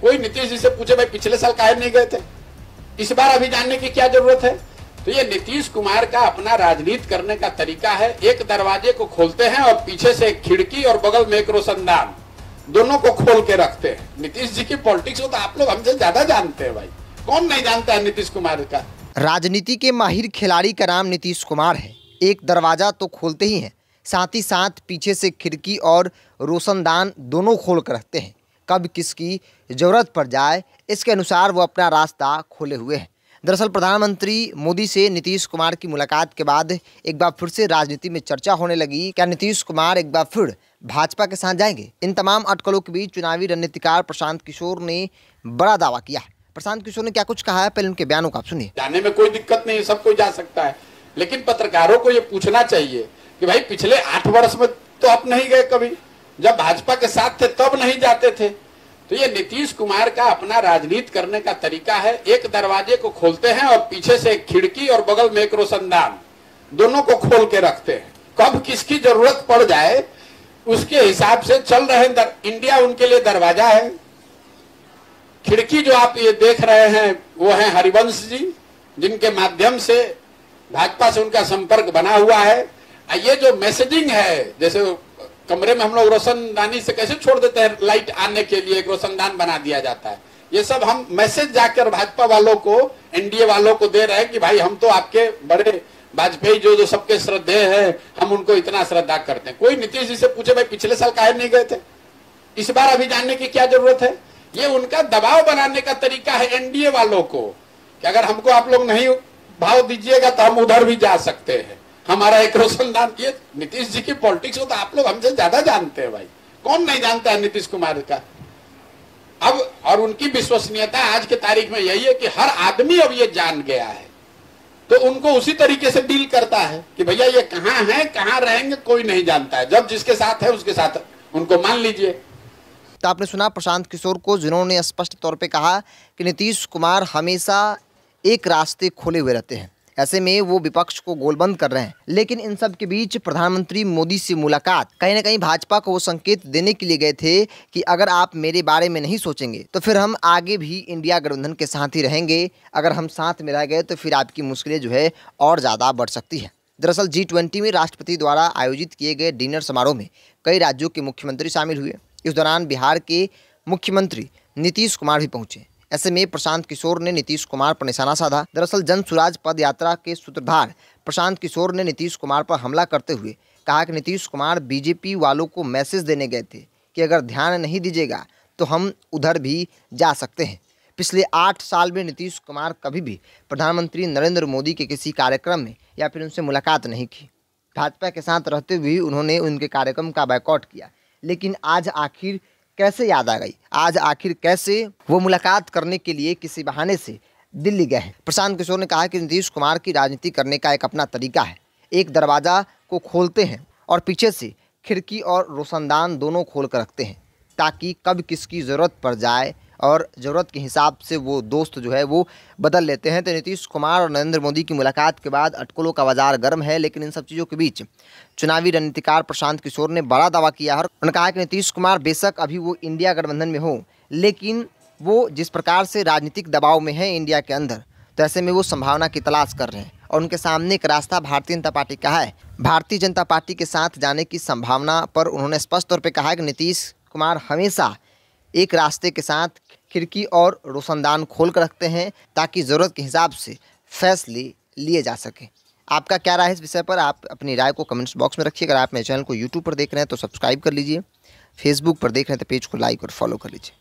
कोई नीतीश जी से पूछे भाई पिछले साल काहे नहीं गए थे इस बार अभी जानने की क्या जरूरत है तो ये नीतीश कुमार का अपना राजनीति करने का तरीका है एक दरवाजे को खोलते हैं और पीछे से एक खिड़की और बगल में एक रोशनदान दोनों को खोल के रखते हैं नीतीश जी की पॉलिटिक्स को तो आप लोग हमसे ज्यादा जानते हैं भाई कौन नहीं जानता है नीतीश कुमार का राजनीति के माहिर खिलाड़ी का नाम नीतीश कुमार है एक दरवाजा तो खोलते ही है साथ ही साथ पीछे से खिड़की और रोशनदान दोनों खोल कर रखते हैं कब किसकी ज़रूरत पड़ जाए इसके अनुसार वो अपना रास्ता खोले हुए हैं दरअसल प्रधानमंत्री मोदी से नीतीश कुमार की मुलाकात के बाद एक बार फिर से राजनीति में चर्चा होने लगी क्या नीतीश कुमार एक बार फिर भाजपा के साथ जाएंगे इन तमाम अटकलों के बीच चुनावी रणनीतिकार प्रशांत किशोर ने बड़ा दावा किया प्रशांत किशोर ने क्या कुछ कहा है पहले उनके बयानों को आप सुनिए जाने में कोई दिक्कत नहीं सब कोई जा सकता है लेकिन पत्रकारों को ये पूछना चाहिए कि भाई पिछले आठ वर्ष में तो आप नहीं गए कभी जब भाजपा के साथ थे तब नहीं जाते थे तो ये नीतीश कुमार का अपना राजनीति करने का तरीका है एक दरवाजे को खोलते हैं और पीछे से एक खिड़की और बगल में एक रोशनदान दोनों को खोल के रखते हैं कब किसकी जरूरत पड़ जाए उसके हिसाब से चल रहे दर, इंडिया उनके लिए दरवाजा है खिड़की जो आप ये देख रहे हैं वो है हरिवंश जी जिनके माध्यम से भाजपा से उनका संपर्क बना हुआ है ये जो मैसेजिंग है जैसे कमरे में हम लोग रोशनदानी से कैसे छोड़ देते हैं लाइट आने के लिए एक रोशनदान बना दिया जाता है ये सब हम मैसेज जाकर भाजपा वालों को एनडीए वालों को दे रहे हैं कि भाई हम तो आपके बड़े वाजपेयी जो जो सबके श्रद्धे हैं हम उनको इतना श्रद्धा करते हैं कोई नीतीश जी से पूछे भाई पिछले साल काहे नहीं गए थे इस बार अभी जानने की क्या जरूरत है ये उनका दबाव बनाने का तरीका है एनडीए वालों को कि अगर हमको आप लोग नहीं भाव दीजिएगा तो हम उधर भी जा सकते हैं हमारा एक रोशनदान ये नीतीश जी की पॉलिटिक्स हो तो आप लोग हमसे ज्यादा जानते हैं भाई कौन नहीं जानता है नीतीश कुमार का अब और उनकी विश्वसनीयता आज के तारीख में यही है कि हर आदमी अब ये जान गया है तो उनको उसी तरीके से डील करता है कि भैया ये कहां है कहां रहेंगे कोई नहीं जानता है जब जिसके साथ है उसके साथ उनको मान लीजिए तो आपने सुना प्रशांत किशोर को जिन्होंने स्पष्ट तौर पे कहा कि नीतीश कुमार हमेशा एक रास्ते खोले हुए रहते हैं ऐसे में वो विपक्ष को गोलबंद कर रहे हैं लेकिन इन सब के बीच प्रधानमंत्री मोदी से मुलाकात कहीं ना कहीं भाजपा को वो संकेत देने के लिए गए थे कि अगर आप मेरे बारे में नहीं सोचेंगे तो फिर हम आगे भी इंडिया गठबंधन के साथ ही रहेंगे अगर हम साथ में रह गए तो फिर आपकी मुश्किलें जो है और ज़्यादा बढ़ सकती है दरअसल जी ट्वेंटी में राष्ट्रपति द्वारा आयोजित किए गए डिनर समारोह में कई राज्यों के मुख्यमंत्री शामिल हुए इस दौरान बिहार के मुख्यमंत्री नीतीश कुमार भी पहुंचे ऐसे में प्रशांत किशोर ने नीतीश कुमार पर निशाना साधा दरअसल जन सुराज पद यात्रा के सूत्रधार प्रशांत किशोर ने नीतीश कुमार पर हमला करते हुए कहा कि नीतीश कुमार बीजेपी वालों को मैसेज देने गए थे कि अगर ध्यान नहीं दीजिएगा तो हम उधर भी जा सकते हैं पिछले आठ साल में नीतीश कुमार कभी भी प्रधानमंत्री नरेंद्र मोदी के किसी कार्यक्रम में या फिर उनसे मुलाकात नहीं की भाजपा के साथ रहते हुए उन्होंने उनके कार्यक्रम का बैकआउट किया लेकिन आज आखिर कैसे याद आ गई आज आखिर कैसे वो मुलाकात करने के लिए किसी बहाने से दिल्ली गए हैं प्रशांत किशोर ने कहा कि नीतीश कुमार की राजनीति करने का एक अपना तरीका है एक दरवाज़ा को खोलते हैं और पीछे से खिड़की और रोशनदान दोनों खोल कर रखते हैं ताकि कब किसकी ज़रूरत पड़ जाए और ज़रूरत के हिसाब से वो दोस्त जो है वो बदल लेते हैं तो नीतीश कुमार और नरेंद्र मोदी की मुलाकात के बाद अटकलों का बाजार गर्म है लेकिन इन सब चीज़ों के बीच चुनावी रणनीतिकार प्रशांत किशोर ने बड़ा दावा किया है उन्होंने कहा कि नीतीश कुमार बेशक अभी वो इंडिया गठबंधन में हो लेकिन वो जिस प्रकार से राजनीतिक दबाव में है इंडिया के अंदर तो ऐसे में वो संभावना की तलाश कर रहे हैं और उनके सामने एक रास्ता भारतीय जनता पार्टी का है भारतीय जनता पार्टी के साथ जाने की संभावना पर उन्होंने स्पष्ट तौर पर कहा है कि नीतीश कुमार हमेशा एक रास्ते के साथ खिड़की और रोशनदान खोल कर रखते हैं ताकि ज़रूरत के हिसाब से फैसले लिए जा सकें आपका क्या राय इस विषय पर आप अपनी राय को कमेंट्स बॉक्स में रखिए अगर आप मेरे चैनल को यूट्यूब पर देख रहे हैं तो सब्सक्राइब कर लीजिए फेसबुक पर देख रहे हैं तो पेज को लाइक और फॉलो कर लीजिए